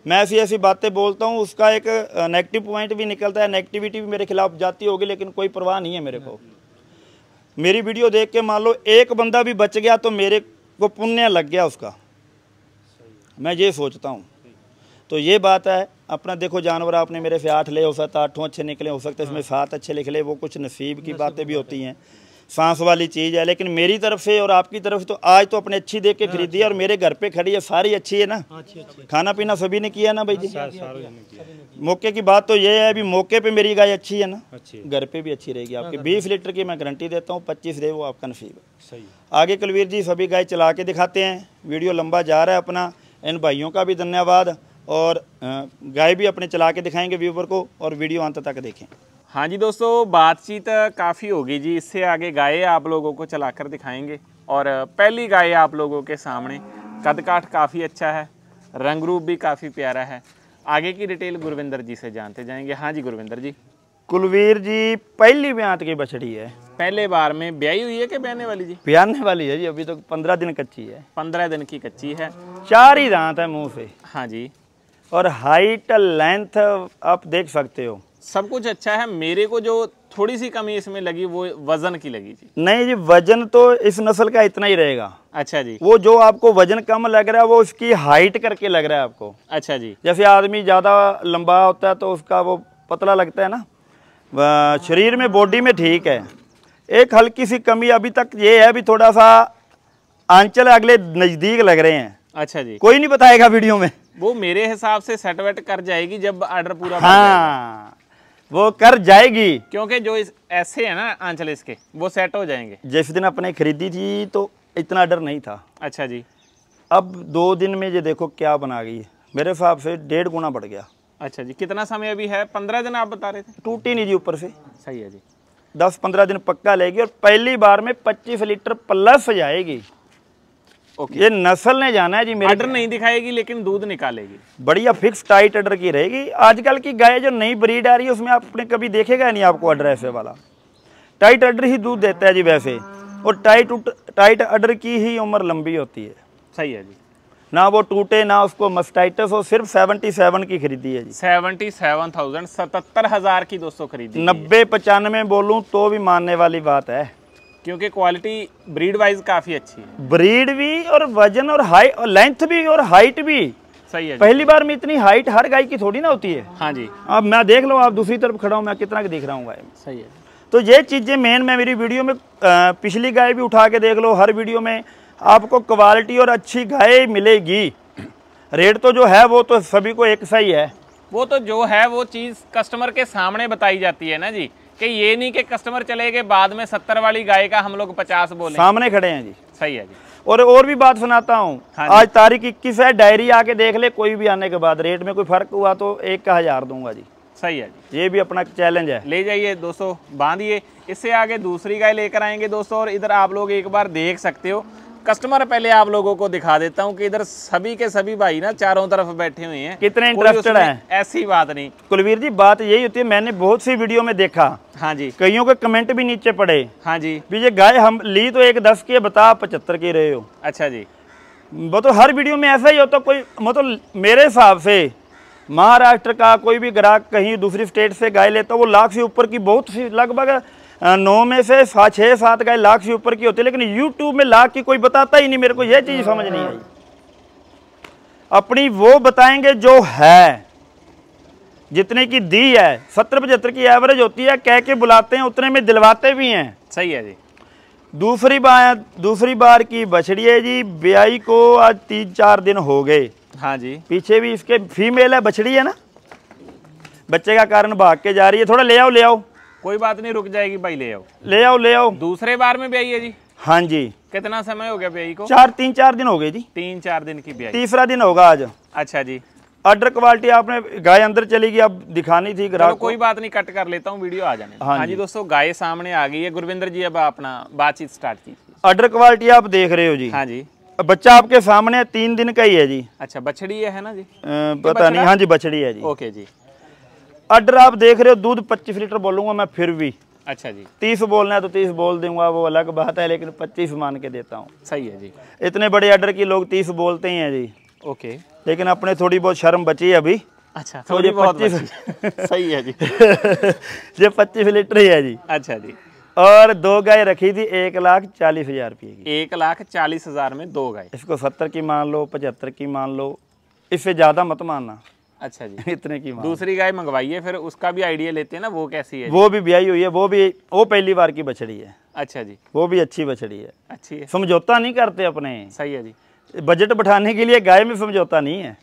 मैं ऐसी ऐसी बातें बोलता हूँ उसका एक नेगेटिव पॉइंट भी निकलता है नेगेटिविटी भी मेरे खिलाफ जाती होगी लेकिन कोई परवाह नहीं है मेरे को मेरी वीडियो देख के मान लो एक बंदा भी बच गया तो मेरे को पुण्य लग गया उसका मैं ये सोचता हूँ तो ये बात है अपना देखो जानवर आपने मेरे से आठ ले हो सकता आठों अच्छे निकले हो सकते इसमें हाँ। सात अच्छे निकले वो कुछ नसीब की बातें भी होती हैं सांस वाली चीज़ है लेकिन मेरी तरफ से और आपकी तरफ से तो आज तो अपने अच्छी देख के हाँ, खरीदी है अच्छा। और मेरे घर पे खड़ी है सारी अच्छी है ना खाना पीना सभी ने किया ना भाई जी मौके की बात तो ये है अभी मौके पे मेरी गाय अच्छी है ना घर पे भी अच्छी रहेगी हाँ, आपकी बीस लीटर की मैं गारंटी देता हूँ पच्चीस दे वो आपका नसीब है आगे कलवीर जी सभी गाय चला के दिखाते हैं वीडियो लंबा जा रहा है अपना इन भाइयों का भी धन्यवाद और गाय भी अपने चला के दिखाएंगे व्यूवर को और वीडियो अंत तक देखें हाँ जी दोस्तों बातचीत काफ़ी होगी जी इससे आगे गाय आप लोगों को चलाकर दिखाएंगे और पहली गाय आप लोगों के सामने कद काठ काफ़ी अच्छा है रंग रूप भी काफ़ी प्यारा है आगे की डिटेल गुरविंदर जी से जानते जाएंगे हाँ जी गुरविंदर जी कुलवीर जी पहली ब्यांत की बछड़ी है पहले बार में ब्याई हुई है कि ब्याने वाली जी ब्याने वाली है जी अभी तो पंद्रह दिन कच्ची है पंद्रह दिन की कच्ची है चार ही दांत है मुंह से हाँ जी और हाइट लेंथ आप देख सकते हो सब कुछ अच्छा है मेरे को जो थोड़ी सी कमी इसमें लगी वो वजन की लगी जी नहीं जी वजन तो इस नस्ल का इतना ही रहेगा अच्छा जी वो जो आपको वजन कम लग रहा है वो उसकी हाइट करके लग रहा है आपको अच्छा जी जैसे आदमी ज्यादा लंबा होता है तो उसका वो पतला लगता है ना शरीर में बॉडी में ठीक है एक हल्की सी कमी अभी तक ये है भी थोड़ा सा आंचल अगले नज़दीक लग रहे हैं अच्छा जी कोई नहीं बताएगा वीडियो में वो मेरे हिसाब से सेट वेट कर जाएगी जब ऑर्डर पूरा हाँ वो कर जाएगी क्योंकि जो इस ऐसे है ना आंचल इसके वो सेट हो जाएंगे जिस दिन अपने खरीदी थी तो इतना डर नहीं था अच्छा जी अब दो दिन में ये देखो क्या बना गई है मेरे हिसाब से डेढ़ गुना बढ़ गया अच्छा जी कितना समय अभी है पंद्रह दिन आप बता रहे थे टूटी नहीं जी ऊपर से सही है जी दस पंद्रह दिन पक्का लेगी और पहली बार में पच्चीस लीटर प्लस जाएगी ओके ये नस्ल ने जाना है जी मेरे अडर नहीं दिखाएगी लेकिन दूध निकालेगी बढ़िया फिक्स टाइट अडर की रहेगी आजकल की गाय जो नई ब्रीड आ रही है उसमें आपने कभी देखेगा नहीं आपको अडर ऐसे वाला टाइट अडर ही दूध देता है जी वैसे और टाइट टाइट अडर की ही उम्र लंबी होती है सही है जी ना वो टूटे ना उसको मस्टाइटस हो सिर्फ सेवेंटी सेवन की खरीदी है जी सेवेंटी सेवन थाउजेंड सतहत्तर हज़ार की दोस्तों खरीदी नब्बे पचानवे बोलूँ तो भी मानने वाली बात है क्योंकि क्वालिटी ब्रीड वाइज काफ़ी अच्छी है ब्रीड भी और वजन और हाई और लेंथ भी और हाइट भी सही है पहली बार में इतनी हाइट हर गाय की थोड़ी ना होती है हाँ जी अब मैं देख लो आप दूसरी तरफ खड़ा हूँ मैं कितना दिख रहा हूँ गाय सही है तो ये चीज़ें मेन मैं मेरी वीडियो में पिछली गाय भी उठा के देख लो हर वीडियो में आपको क्वालिटी और अच्छी गाय मिलेगी रेट तो जो है वो तो सभी को एक सा ही है वो तो जो है वो चीज़ कस्टमर के सामने बताई जाती है ना जी कि ये नहीं कि कस्टमर चले गए बाद में सत्तर वाली गाय का हम लोग पचास बोले सामने खड़े हैं जी सही है जी और और भी बात सुनाता हूँ हाँ आज तारीख इक्कीस है डायरी आके देख ले कोई भी आने के बाद रेट में कोई फर्क हुआ तो एक का हजार दूंगा जी सही है जी ये भी अपना चैलेंज है ले जाइए दोस्तों बांधिए इससे आगे दूसरी गाय लेकर आएंगे दोस्तों और इधर आप लोग एक बार देख सकते हो कस्टमर पहले आप लोगों को दिखा देता हूँ कि इधर सभी के सभी भाई ना चारों तरफ बैठे हुए हैं कितने इंटरेस्टेड हैं ऐसी बात नहीं कुलवीर जी बात यही होती है मैंने बहुत सी वीडियो में देखा हाँ जी कईयों के कमेंट भी नीचे पड़े हाँ जी भी ये गाय हम ली तो एक दस की बता पचहत्तर की रहे हो अच्छा जी मतलब हर वीडियो में ऐसा ही होता कोई मतलब मेरे हिसाब से महाराष्ट्र का कोई भी ग्राहक कहीं दूसरी स्टेट से गाय लेता वो लाख से ऊपर की बहुत सी लगभग नौ में से सा छः सात गाय लाख से ऊपर की होती है लेकिन यूट्यूब में लाख की कोई बताता ही नहीं मेरे को यह चीज़ समझ नहीं आई अपनी वो बताएंगे जो है जितने की दी है सत्तर पचहत्तर की एवरेज होती है कह के बुलाते हैं उतने में दिलवाते भी हैं सही है जी दूसरी बार दूसरी बार की बछड़ी है जी ब्याई को आज तीन चार दिन हो गए हाँ जी पीछे भी इसके फीमेल है बछड़ी है ना बच्चे का कारण भाग के जा रही है थोड़ा ले आओ ले आओ कोई बात नहीं रुक जाएगी भाई ले आओ ले आओ ले आओ दूसरे बार में ब्याई है जी हाँ जी कितना समय हो गया ब्याई को चार तीन चार दिन हो गए जी तीन चार दिन की ब्याई तीसरा दिन होगा आज अच्छा जी अडर क्वालिटी आपने गाय अंदर चली गई अब दिखानी थी ग्राहक कोई बात नहीं कट कर लेता हूँ वीडियो आ जाने हाँ, हाँ जी दोस्तों गाय सामने आ गई है गुरविंदर जी अब अपना बातचीत स्टार्ट की अडर क्वालिटी आप देख रहे हो जी हाँ जी बच्चा आपके सामने तीन दिन का ही है जी अच्छा बछड़ी है ना जी आ, पता नहीं हाँ जी बछड़ी है जी ओके जी ऑर्डर आप देख रहे हो दूध पच्चीस लीटर बोलूंगा मैं फिर भी अच्छा जी तीस बोलना है तो तीस बोल दूंगा वो अलग बात है लेकिन पच्चीस मान के देता हूँ सही है जी इतने बड़े ऑर्डर की लोग तीस बोलते ही है जी ओके लेकिन अपने थोड़ी बहुत शर्म बची है अभी अच्छा थोड़ी बहुत सही है जी ये पच्चीस लीटर ही है जी अच्छा जी और दो गाय रखी थी एक लाख चालीस हजार रुपये की एक लाख चालीस हजार में दो गाय इसको सत्तर की मान लो पचहत्तर की मान लो इससे ज़्यादा मत मानना अच्छा जी (laughs) इतने की मांग दूसरी गाय मंगवाइए फिर उसका भी आइडिया लेते हैं ना वो कैसी है वो भी ब्याई हुई है वो भी वो पहली बार की बछड़ी है अच्छा जी वो भी अच्छी बछड़ी है अच्छी है समझौता नहीं करते अपने सही है जी बजट बढ़ाने के लिए गाय में समझौता नहीं है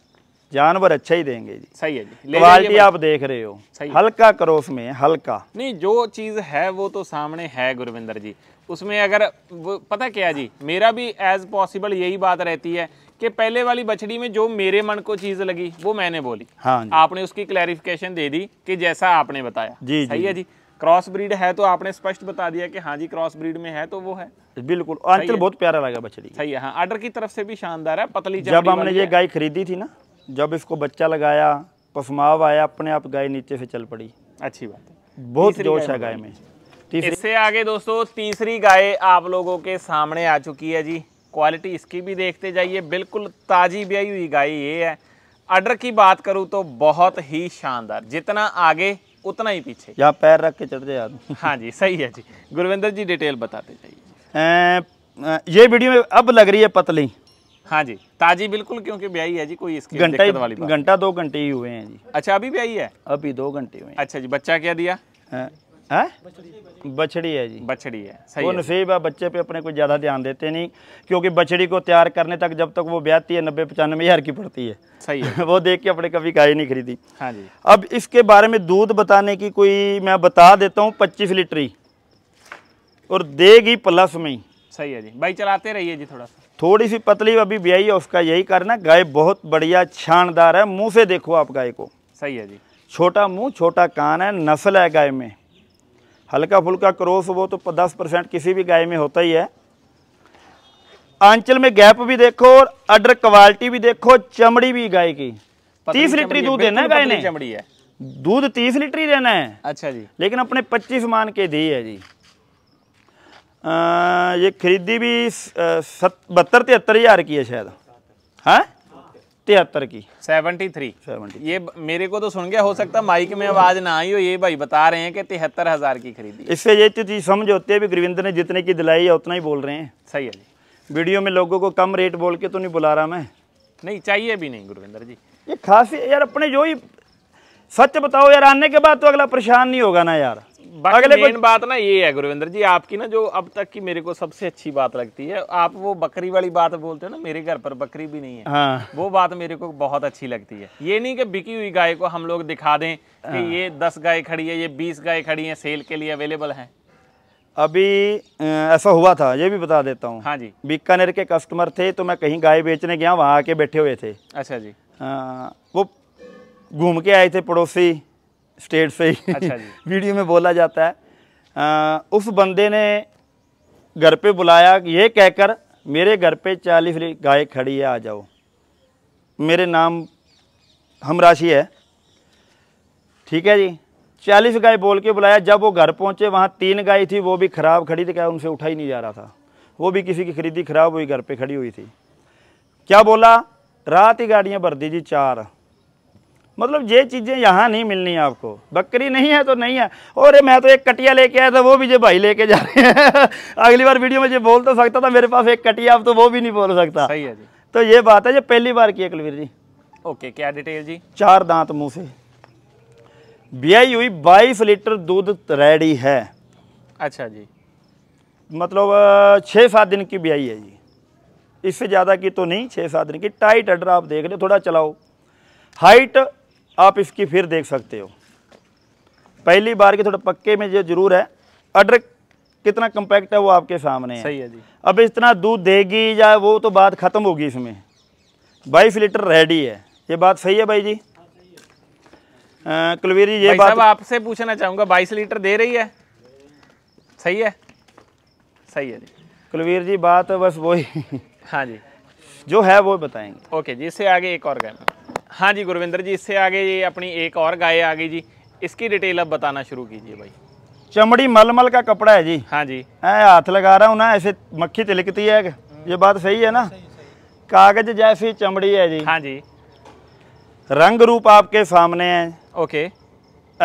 जानवर अच्छा ही देंगे जी सही है जी क्वालिटी आप देख रहे हो सही हल्का करो उसमें हल्का नहीं जो चीज़ है वो तो सामने है गुरविंदर जी उसमें अगर वो पता क्या जी मेरा भी एज पॉसिबल यही बात रहती है कि पहले वाली बछड़ी में जो मेरे मन को चीज लगी वो मैंने बोली हाँ आपने उसकी क्लैरिफिकेशन दे दी कि जैसा आपने बताया जी सही जी, है जी क्रॉस ब्रीड है तो आपने स्पष्ट बता दिया कि हाँ जी क्रॉस ब्रीड में है तो वो है बिल्कुल आंचल बहुत प्यारा लगा बछड़ी सही है हाँ आर्डर की तरफ से भी शानदार है पतली जब हमने ये गाय खरीदी थी ना जब इसको बच्चा लगाया पफमाव आया अपने आप गाय नीचे से चल पड़ी अच्छी बात है बहुत जोश है गाय में इससे आगे दोस्तों तीसरी गाय आप लोगों के सामने आ चुकी है जी क्वालिटी इसकी भी देखते जाइए बिल्कुल ताज़ी ब्याई हुई गाय ये है आर्डर की बात करूँ तो बहुत ही शानदार जितना आगे उतना ही पीछे यहाँ पैर रख के चढ़ जाए आदमी (laughs) हाँ जी सही है जी गुरविंदर जी डिटेल बताते जाइए ये वीडियो में अब लग रही है पतली हाँ जी ताजी बिल्कुल क्योंकि ब्याई है जी कोई इसकी घंटा वाली घंटा दो घंटे ही हुए हैं जी अच्छा अभी ब्याई है अभी दो घंटे हुए अच्छा जी बच्चा क्या दिया है बछड़ी है जी बछड़ी है सही वो नसीब है बच्चे पे अपने को ज़्यादा ध्यान देते नहीं क्योंकि बछड़ी को तैयार करने तक जब तक वो ब्याती है नब्बे पचानवे हज़ार की पड़ती है सही है (laughs) वो देख के अपने कभी गाय नहीं खरीदी हाँ जी अब इसके बारे में दूध बताने की कोई मैं बता देता हूँ पच्चीस ही और देगी प्लस में ही सही है जी भाई चलाते रहिए जी थोड़ा सा थोड़ी सी पतली अभी ब्याई है उसका यही करना गाय बहुत बढ़िया शानदार है मुँह से देखो आप गाय को सही है जी छोटा मुँह छोटा कान है नस्ल है गाय में हल्का फुल्का क्रॉस वो तो दस परसेंट किसी भी गाय में होता ही है आंचल में गैप भी देखो और अडर क्वालिटी भी देखो चमड़ी भी गाय की तीस लीटर दूध देना है गाय ने चमड़ी है दूध तीस लीटर ही देना है अच्छा जी लेकिन अपने पच्चीस मान के दी है जी आ, ये खरीदी भी बहत्तर तिहत्तर हजार की है शायद हाँ तिहत्तर की सेवनटी थ्री सेवनटी ये मेरे को तो सुन गया हो सकता माइक में आवाज ना आई हो ये भाई बता रहे हैं कि तिहत्तर हजार की खरीदी इससे ये चीज समझ होती है भी गुरविंदर ने जितने की दिलाई है उतना ही बोल रहे हैं सही है जी वीडियो में लोगों को कम रेट बोल के तो नहीं बुला रहा मैं नहीं चाहिए भी नहीं गुरविंदर जी ये खास यार अपने जो ही सच बताओ यार आने के बाद तो अगला परेशान नहीं होगा ना यार अगले मेन बात ना ये है गुरविंदर जी आपकी ना जो अब तक की मेरे को सबसे अच्छी बात लगती है आप वो बकरी वाली बात बोलते हो ना मेरे घर पर बकरी भी नहीं है हाँ। वो बात मेरे को बहुत अच्छी लगती है ये नहीं कि बिकी हुई गाय को हम लोग दिखा दें कि हाँ। ये दस गाय खड़ी है ये बीस गाय खड़ी है सेल के लिए अवेलेबल है अभी ऐसा हुआ था ये भी बता देता हूँ हाँ जी बीकानेर के कस्टमर थे तो मैं कहीं गाय बेचने गया वहाँ आके बैठे हुए थे अच्छा जी हाँ, वो घूम के आए थे पड़ोसी स्टेट से ही अच्छा (laughs) वीडियो में बोला जाता है आ, उस बंदे ने घर पे बुलाया ये कहकर मेरे घर पे चालीस गाय खड़ी है आ जाओ मेरे नाम हम राशि है ठीक है जी चालीस गाय बोल के बुलाया जब वो घर पहुंचे वहाँ तीन गाय थी वो भी ख़राब खड़ी थी क्या उनसे उठा ही नहीं जा रहा था वो भी किसी की खरीदी ख़राब हुई घर पे खड़ी हुई थी क्या बोला रात ही गाड़ियाँ भर दी जी चार मतलब ये चीज़ें यहाँ नहीं मिलनी आपको बकरी नहीं है तो नहीं है और मैं तो एक कटिया लेके आया था वो भी जो भाई लेके जा रहे हैं (laughs) अगली बार वीडियो में जो बोल तो सकता था मेरे पास एक कटिया अब तो वो भी नहीं बोल सकता सही है जी तो ये बात है जो पहली बार की है कुलवीर जी ओके क्या डिटेल जी चार दांत मुँह से ब्याई हुई बाईस लीटर दूध रेडी है अच्छा जी मतलब छः सात दिन की ब्याई है जी इससे ज़्यादा की तो नहीं छः सात दिन की टाइट अडर आप देख रहे थोड़ा चलाओ हाइट आप इसकी फिर देख सकते हो पहली बार के थोड़ा पक्के में जो जरूर है अडर कितना कम्पैक्ट है वो आपके सामने है सही है जी अब इतना दूध देगी या वो तो बात ख़त्म होगी इसमें बाईस लीटर रेडी है ये बात सही है भाई जी कुलवीर जी ये बात आपसे पूछना चाहूँगा बाईस लीटर दे रही है सही है सही है जी कुलवीर जी बात बस वही हाँ जी जो है वो बताएंगे ओके जी इससे आगे एक और कहना हाँ जी गुरविंदर जी इससे आगे ये अपनी एक और गाय आ गई जी इसकी डिटेल अब बताना शुरू कीजिए भाई चमड़ी मलमल का कपड़ा है जी हाँ जी हाथ लगा रहा हूँ ना ऐसे मक्खी तिलकती तो है ये बात सही है ना कागज जैसी चमड़ी है जी हाँ जी रंग रूप आपके सामने है ओके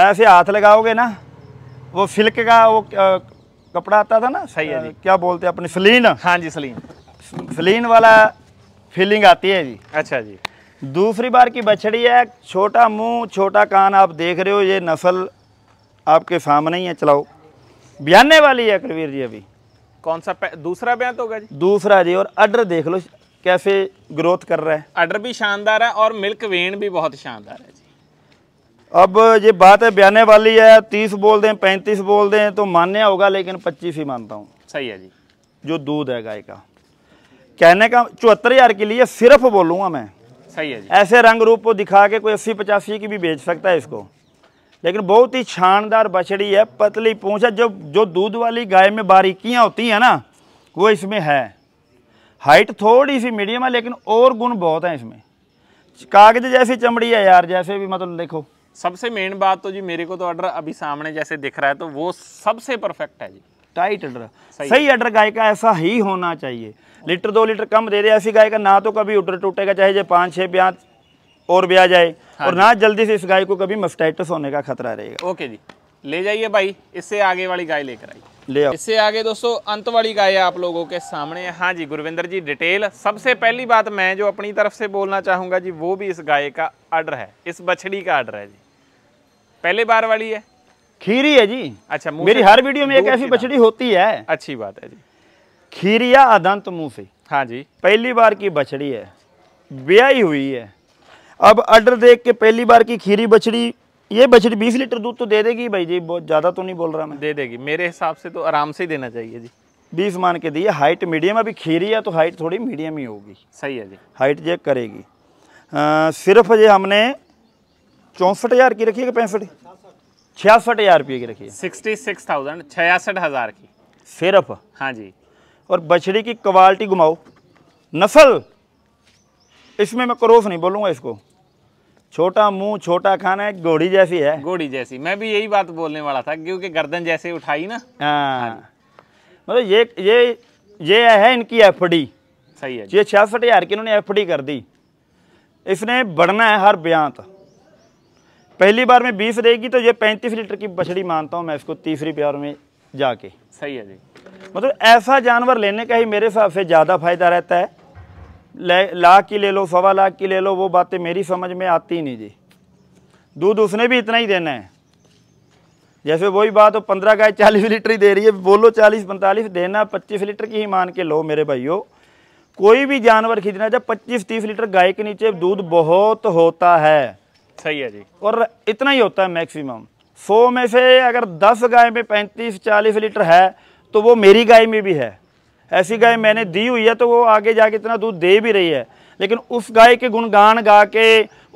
ऐसे हाथ लगाओगे ना वो सिल्क का वो कपड़ा आता था ना सही है जी क्या बोलते हैं अपनी सलीन हाँ जी सलीन सलीन वाला फीलिंग आती है जी अच्छा जी दूसरी बार की बछड़ी है छोटा मुंह छोटा कान आप देख रहे हो ये नस्ल आपके सामने ही है चलाओ बयाने वाली है कलवीर जी अभी कौन सा दूसरा ब्यान तो होगा जी दूसरा जी और अडर देख लो कैसे ग्रोथ कर रहा है अडर भी शानदार है और मिल्क वेन भी बहुत शानदार है जी अब ये बात है ब्याने वाली है तीस बोल दें पैंतीस बोल दें तो मान्य होगा लेकिन पच्चीस ही मानता हूँ सही है जी जो दूध है गाय का कहने का चौहत्तर हज़ार के लिए सिर्फ बोलूँगा मैं सही है जी ऐसे रंग रूप को दिखा के कोई अस्सी पचासी की भी बेच सकता है इसको लेकिन बहुत ही छानदार बछड़ी है पतली पूछ है जो जो दूध वाली गाय में बारीकियाँ होती हैं ना वो इसमें है हाइट थोड़ी सी मीडियम है लेकिन और गुण बहुत हैं इसमें कागज जैसी चमड़ी है यार जैसे भी मतलब देखो सबसे मेन बात तो जी मेरे को तो ऑर्डर अभी सामने जैसे दिख रहा है तो वो सबसे परफेक्ट है जी टाइट ऑर्डर सही ऑर्डर गाय का ऐसा ही होना चाहिए लीटर दो लीटर कम दे दिया ऐसी गाय का ना तो कभी उडर टूटेगा चाहे जो पाँच छः ब्याज और ब्याज आए हाँ और ना जल्दी से इस गाय को कभी मस्टाइटस होने का खतरा रहेगा ओके जी ले जाइए भाई इससे आगे वाली गाय लेकर आई ले आओ इससे आगे दोस्तों अंत वाली गाय आप लोगों के सामने हाँ जी गुरविंदर जी डिटेल सबसे पहली बात मैं जो अपनी तरफ से बोलना चाहूँगा जी वो भी इस गाय का आर्डर है इस बछड़ी का आर्डर है जी पहले बार वाली है खीरी है जी अच्छा मेरी हर वीडियो में एक ऐसी बछड़ी होती है अच्छी बात है जी खीरिया अदंत मुँह से हाँ जी पहली बार की बछड़ी है ब्याई हुई है अब अर्डर देख के पहली बार की खीरी बछड़ी ये बछड़ी बीस लीटर दूध तो दे देगी भाई जी बहुत ज़्यादा तो नहीं बोल रहा मैं दे देगी मेरे हिसाब से तो आराम से ही देना चाहिए जी बीस मान के दिए हाइट मीडियम अभी खीरी है तो हाइट थोड़ी मीडियम ही होगी सही है जी हाइट चेक करेगी आ, सिर्फ ये हमने चौंसठ हज़ार की रखी है पैंसठ छियासठ हज़ार रुपये की रखी है सिक्सटी सिक्स थाउजेंड छियासठ हज़ार की सिर्फ हाँ जी और बछड़े की क्वालिटी घुमाओ नस्ल इसमें मैं क्रोस नहीं बोलूंगा इसको छोटा मुंह छोटा खाना है घोड़ी जैसी है घोड़ी जैसी मैं भी यही बात बोलने वाला था क्योंकि गर्दन जैसे उठाई ना हाँ, हाँ मतलब ये ये ये है इनकी एफ सही है ये छियासठ हज़ार की इन्होंने एफ कर दी इसने बढ़ना है हर ब्यांत तक पहली बार में बीस रहेगी तो ये पैंतीस लीटर की बछड़ी मानता हूँ मैं इसको तीसरी प्यार में जाके सही है जी मतलब ऐसा जानवर लेने का ही मेरे हिसाब से ज़्यादा फ़ायदा रहता है लाख की ले लो सवा लाख की ले लो वो बातें मेरी समझ में आती नहीं जी दूध उसने भी इतना ही देना है जैसे वही बात हो पंद्रह गाय चालीस लीटर ही दे रही है बोलो चालीस पैंतालीस देना पच्चीस लीटर की ही मान के लो मेरे भाइयों कोई भी जानवर खरीदना जब पच्चीस तीस लीटर गाय के नीचे दूध बहुत होता है सही है जी और इतना ही होता है मैक्सिमम सौ में से अगर दस गाय में पैंतीस चालीस लीटर है तो वो मेरी गाय में भी है ऐसी गाय मैंने दी हुई है तो वो आगे जाके इतना दूध दे भी रही है लेकिन उस गाय के गुणगान गा के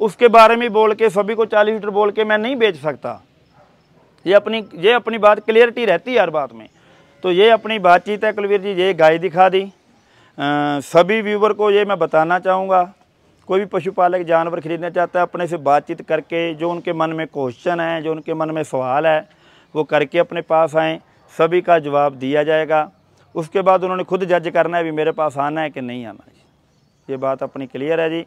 उसके बारे में बोल के सभी को चालीस लीटर बोल के मैं नहीं बेच सकता ये अपनी ये अपनी बात क्लियरिटी रहती है हर बात में तो ये अपनी बातचीत है कुलवीर जी ये गाय दिखा दी आ, सभी व्यूवर को ये मैं बताना चाहूँगा कोई भी पशुपालक जानवर खरीदना चाहता है अपने से बातचीत करके जो उनके मन में क्वेश्चन हैं जो उनके मन में सवाल है वो करके अपने पास आएँ सभी का जवाब दिया जाएगा उसके बाद उन्होंने खुद जज करना है भी मेरे पास आना है कि नहीं आना जी ये बात अपनी क्लियर है जी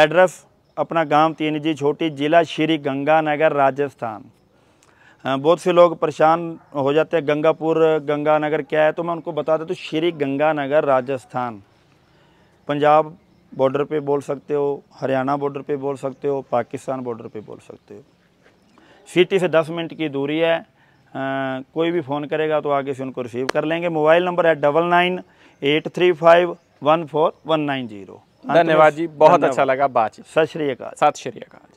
एड्रेस अपना गांव तीन जी छोटी जिला श्री गंगानगर राजस्थान हाँ, बहुत से लोग परेशान हो जाते हैं गंगापुर गंगानगर क्या है तो मैं उनको बता देता तो श्री गंगानगर राजस्थान पंजाब बॉर्डर पे बोल सकते हो हरियाणा बॉर्डर पे बोल सकते हो पाकिस्तान बॉर्डर पे बोल सकते हो सिटी से दस मिनट की दूरी है कोई भी फ़ोन करेगा तो आगे से उनको रिसीव कर लेंगे मोबाइल नंबर है double nine eight three five one four one nine zero धन्यवाद जी बहुत अच्छा लगा बातचीत सत श्री सत श्री अकाल